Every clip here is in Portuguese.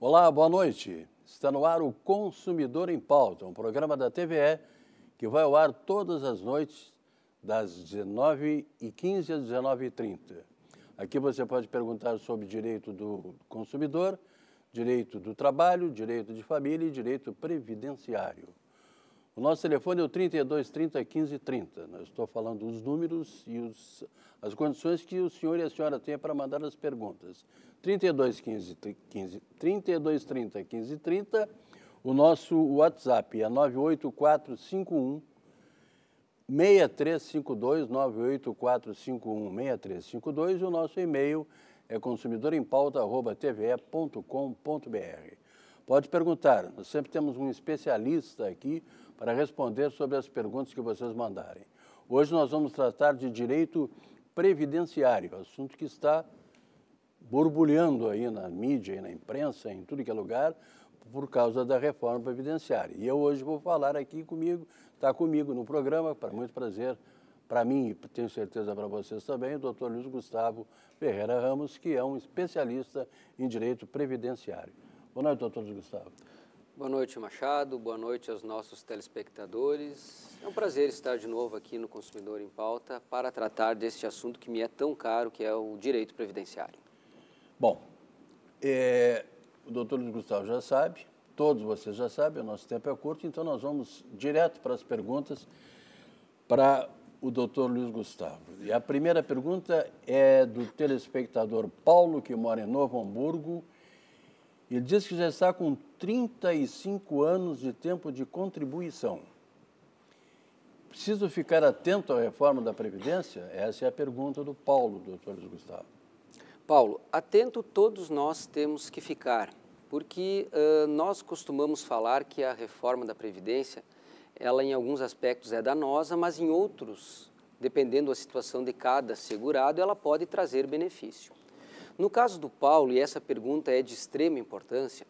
Olá, boa noite. Está no ar o Consumidor em Pauta, um programa da TVE que vai ao ar todas as noites, das 19h15 às 19h30. Aqui você pode perguntar sobre direito do consumidor, direito do trabalho, direito de família e direito previdenciário. O nosso telefone é o 32 3230 1530. Eu estou falando os números e os, as condições que o senhor e a senhora têm para mandar as perguntas. 32 15, 15, 32 30 15 30. O nosso WhatsApp é 98451 6352 98451 6352 e o nosso e-mail é consumidorempauta@tve.com.br. Pode perguntar, nós sempre temos um especialista aqui para responder sobre as perguntas que vocês mandarem. Hoje nós vamos tratar de direito previdenciário, assunto que está borbulhando aí na mídia e na imprensa, em tudo que é lugar, por causa da reforma previdenciária. E eu hoje vou falar aqui comigo, está comigo no programa, para muito prazer, para mim e tenho certeza para vocês também, o doutor Luiz Gustavo Ferreira Ramos, que é um especialista em direito previdenciário. Boa noite, doutor Gustavo. Boa noite, Machado. Boa noite aos nossos telespectadores. É um prazer estar de novo aqui no Consumidor em Pauta para tratar deste assunto que me é tão caro, que é o direito previdenciário. Bom, é, o doutor Gustavo já sabe, todos vocês já sabem, o nosso tempo é curto, então nós vamos direto para as perguntas para o doutor Luiz Gustavo. E a primeira pergunta é do telespectador Paulo, que mora em Novo Hamburgo ele diz que já está com 35 anos de tempo de contribuição. Preciso ficar atento à reforma da Previdência? Essa é a pergunta do Paulo, doutor Luiz Gustavo. Paulo, atento todos nós temos que ficar, porque uh, nós costumamos falar que a reforma da Previdência, ela em alguns aspectos é danosa, mas em outros, dependendo da situação de cada segurado, ela pode trazer benefício. No caso do Paulo, e essa pergunta é de extrema importância,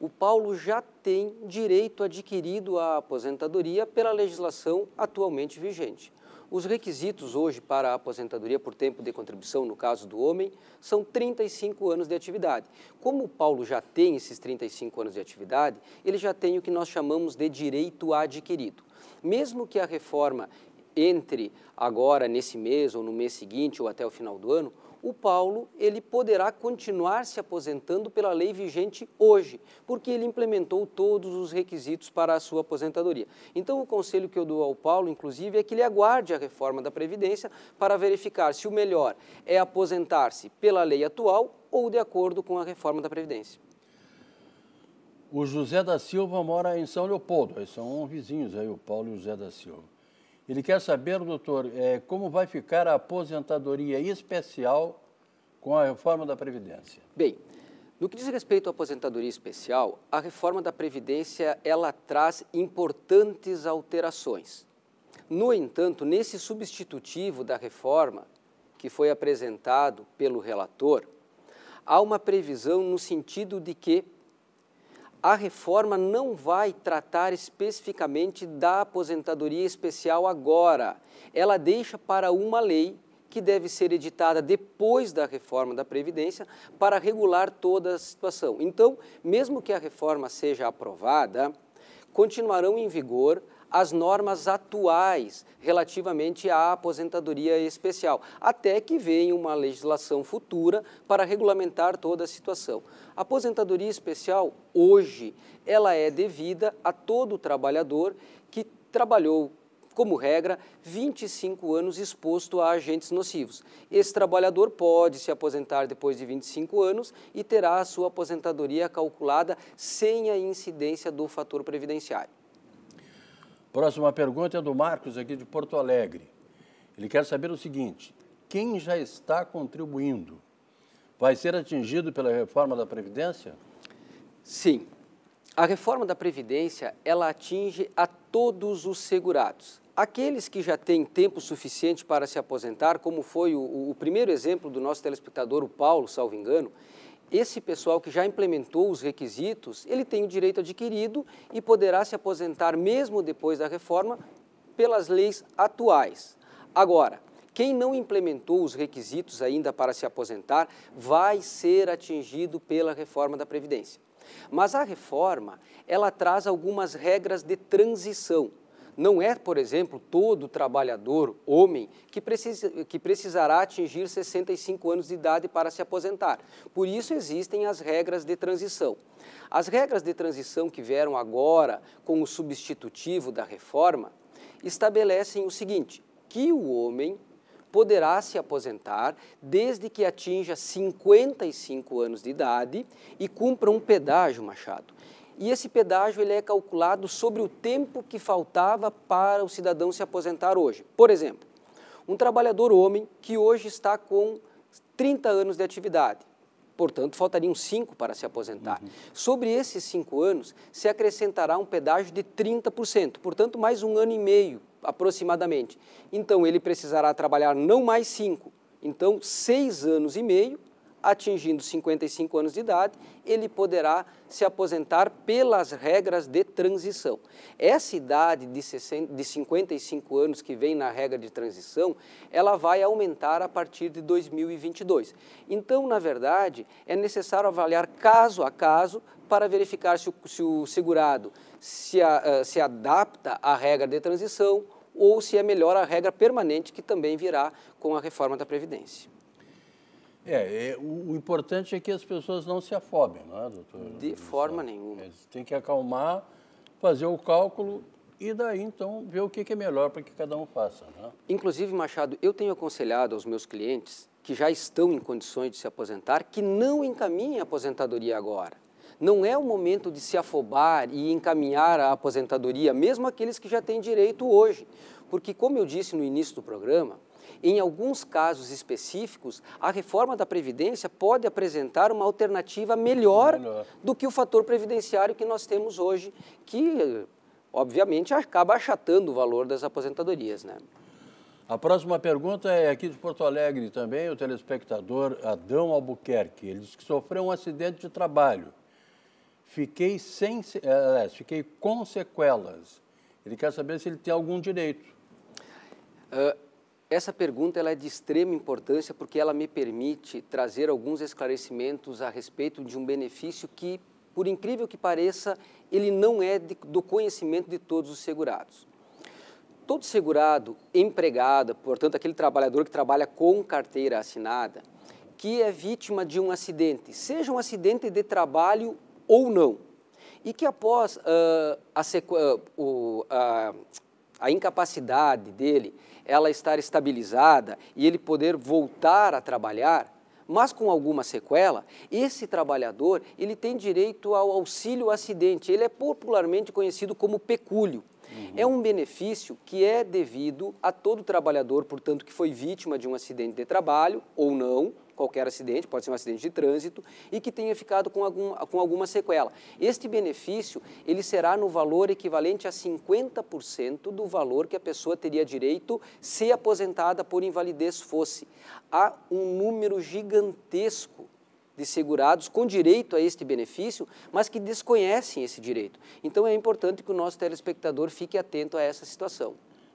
o Paulo já tem direito adquirido à aposentadoria pela legislação atualmente vigente. Os requisitos hoje para a aposentadoria por tempo de contribuição, no caso do homem, são 35 anos de atividade. Como o Paulo já tem esses 35 anos de atividade, ele já tem o que nós chamamos de direito adquirido. Mesmo que a reforma entre agora, nesse mês, ou no mês seguinte, ou até o final do ano, o Paulo ele poderá continuar se aposentando pela lei vigente hoje, porque ele implementou todos os requisitos para a sua aposentadoria. Então, o conselho que eu dou ao Paulo, inclusive, é que ele aguarde a reforma da Previdência para verificar se o melhor é aposentar-se pela lei atual ou de acordo com a reforma da Previdência. O José da Silva mora em São Leopoldo, aí são vizinhos aí, o Paulo e o José da Silva. Ele quer saber, doutor, é, como vai ficar a aposentadoria especial com a reforma da Previdência? Bem, no que diz respeito à aposentadoria especial, a reforma da Previdência ela traz importantes alterações. No entanto, nesse substitutivo da reforma que foi apresentado pelo relator, há uma previsão no sentido de que a reforma não vai tratar especificamente da aposentadoria especial agora. Ela deixa para uma lei que deve ser editada depois da reforma da Previdência para regular toda a situação. Então, mesmo que a reforma seja aprovada, continuarão em vigor as normas atuais relativamente à aposentadoria especial, até que venha uma legislação futura para regulamentar toda a situação. A aposentadoria especial, hoje, ela é devida a todo trabalhador que trabalhou como regra, 25 anos exposto a agentes nocivos. Esse trabalhador pode se aposentar depois de 25 anos e terá a sua aposentadoria calculada sem a incidência do fator previdenciário. Próxima pergunta é do Marcos, aqui de Porto Alegre. Ele quer saber o seguinte: quem já está contribuindo vai ser atingido pela reforma da Previdência? Sim. A reforma da Previdência ela atinge a todos os segurados. Aqueles que já têm tempo suficiente para se aposentar, como foi o, o primeiro exemplo do nosso telespectador, o Paulo, salvo engano, esse pessoal que já implementou os requisitos, ele tem o direito adquirido e poderá se aposentar mesmo depois da reforma pelas leis atuais. Agora, quem não implementou os requisitos ainda para se aposentar vai ser atingido pela reforma da Previdência. Mas a reforma, ela traz algumas regras de transição não é, por exemplo, todo trabalhador, homem, que, precisa, que precisará atingir 65 anos de idade para se aposentar. Por isso existem as regras de transição. As regras de transição que vieram agora com o substitutivo da reforma estabelecem o seguinte: que o homem poderá se aposentar desde que atinja 55 anos de idade e cumpra um pedágio, Machado. E esse pedágio ele é calculado sobre o tempo que faltava para o cidadão se aposentar hoje. Por exemplo, um trabalhador homem que hoje está com 30 anos de atividade, portanto, faltariam 5 para se aposentar. Uhum. Sobre esses 5 anos, se acrescentará um pedágio de 30%, portanto, mais um ano e meio aproximadamente. Então, ele precisará trabalhar não mais 5, então 6 anos e meio atingindo 55 anos de idade, ele poderá se aposentar pelas regras de transição. Essa idade de, 60, de 55 anos que vem na regra de transição, ela vai aumentar a partir de 2022. Então, na verdade, é necessário avaliar caso a caso para verificar se o, se o segurado se, a, eh, se adapta à regra de transição ou se é melhor a regra permanente que também virá com a reforma da Previdência. É, é, o, o, importante é que as pessoas não se afobem, não é, doutor? De forma nenhuma. Eles é, têm que acalmar, fazer o cálculo e daí então ver o que, é melhor para que cada um faça. Né? Inclusive, Machado, eu tenho aconselhado aos meus clientes que já estão em condições de se aposentar que não encaminhem a aposentadoria agora. Não é o momento de se afobar e encaminhar a aposentadoria, mesmo aqueles que já têm direito hoje. Porque, como eu disse no início do programa, em alguns casos específicos, a reforma da Previdência pode apresentar uma alternativa melhor, do que o fator previdenciário que nós temos hoje, que, obviamente, acaba achatando o valor das aposentadorias. Né? A próxima pergunta é aqui de Porto Alegre também, o telespectador Adão Albuquerque. Ele diz que sofreu um acidente de trabalho. Fiquei, sem, é, fiquei com sequelas. Ele quer saber se ele tem algum direito. Uh, essa pergunta ela é de extrema importância porque ela me permite trazer alguns esclarecimentos a respeito de um benefício que, por incrível que pareça, ele não é de, do conhecimento de todos os segurados. Todo segurado, empregado, portanto, aquele trabalhador que trabalha com carteira assinada, que é vítima de um acidente, seja um acidente de trabalho ou não, e que após uh, a, sequ... uh, uh, a incapacidade dele, ela estar estabilizada e ele poder voltar a trabalhar, mas com alguma sequela, esse trabalhador, ele tem direito ao auxílio acidente, ele é popularmente conhecido como pecúlio. Uhum. É um benefício que é devido a todo trabalhador, portanto, que foi vítima de um acidente de trabalho ou não, qualquer acidente, pode ser um acidente de trânsito, e que tenha ficado com, algum, com alguma sequela. Este benefício, ele será no valor equivalente a 50% do valor que a pessoa teria direito se aposentada por invalidez fosse. Há um número gigantesco de segurados com direito a este benefício, mas que desconhecem esse direito. Então é importante que o nosso telespectador fique atento a essa situação.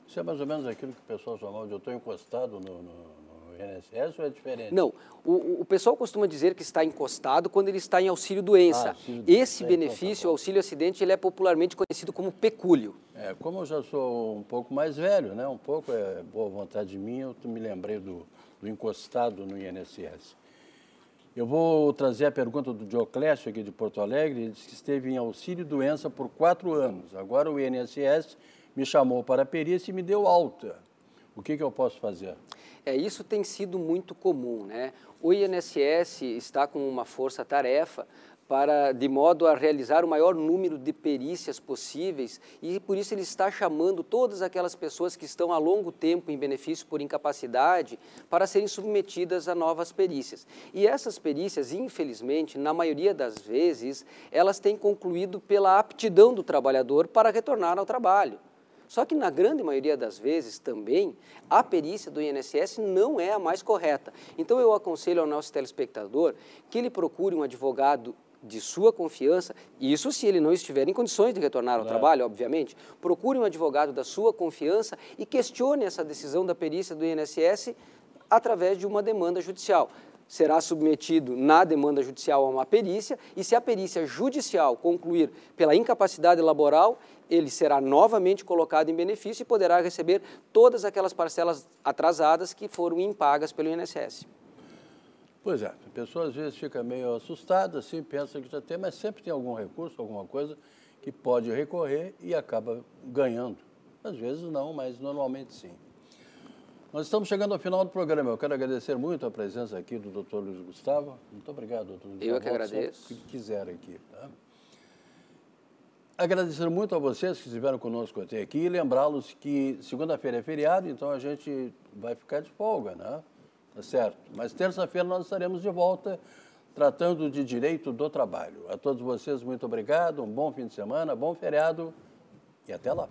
Isso é mais ou menos aquilo que o pessoal chamava de eu estou encostado no, no INSS ou é diferente? Não. O, o pessoal costuma dizer que está encostado quando ele está em auxílio doença. Ah, auxílio Esse benefício, o auxílio acidente, ele é popularmente conhecido como pecúlio. É, como eu já sou um pouco mais velho, né? Um pouco é boa vontade minha, eu me lembrei do, do encostado no INSS. Eu vou trazer a pergunta do Dioclésio aqui de Porto Alegre. Ele disse que esteve em auxílio doença por quatro anos. Agora o INSS me chamou para a perícia e me deu alta. O que, que eu posso fazer? É, isso tem sido muito comum. Né? O INSS está com uma força-tarefa para de modo a realizar o maior número de perícias possíveis e por isso ele está chamando todas aquelas pessoas que estão há longo tempo em benefício por incapacidade para serem submetidas a novas perícias. E essas perícias, infelizmente, na maioria das vezes, elas têm concluído pela aptidão do trabalhador para retornar ao trabalho. Só que na grande maioria das vezes também a perícia do INSS não é a mais correta. Então eu aconselho ao nosso telespectador que ele procure um advogado de sua confiança, isso se ele não estiver em condições de retornar ao trabalho, obviamente, procure um advogado da sua confiança e questione essa decisão da perícia do INSS através de uma demanda judicial será submetido na demanda judicial a uma perícia e se a perícia judicial concluir pela incapacidade laboral, ele será novamente colocado em benefício e poderá receber todas aquelas parcelas atrasadas que foram impagas pelo INSS. Pois é, a pessoa às vezes fica meio assustada, assim, pensa que já tem, mas sempre tem algum recurso, alguma coisa que pode recorrer e acaba ganhando. Às vezes não, mas normalmente sim. Nós estamos chegando ao final do programa. Eu quero agradecer muito a presença aqui do Dr. Luiz Gustavo. Muito obrigado, doutor Luiz Eu é que agradeço. O que quiser aqui. Tá? Agradecer muito a vocês que estiveram conosco até aqui e lembrá-los que segunda-feira é feriado, então a gente vai ficar de folga, né? Tá certo. Mas terça-feira nós estaremos de volta tratando de direito do trabalho. A todos vocês, muito obrigado, um bom fim de semana, bom feriado e até lá.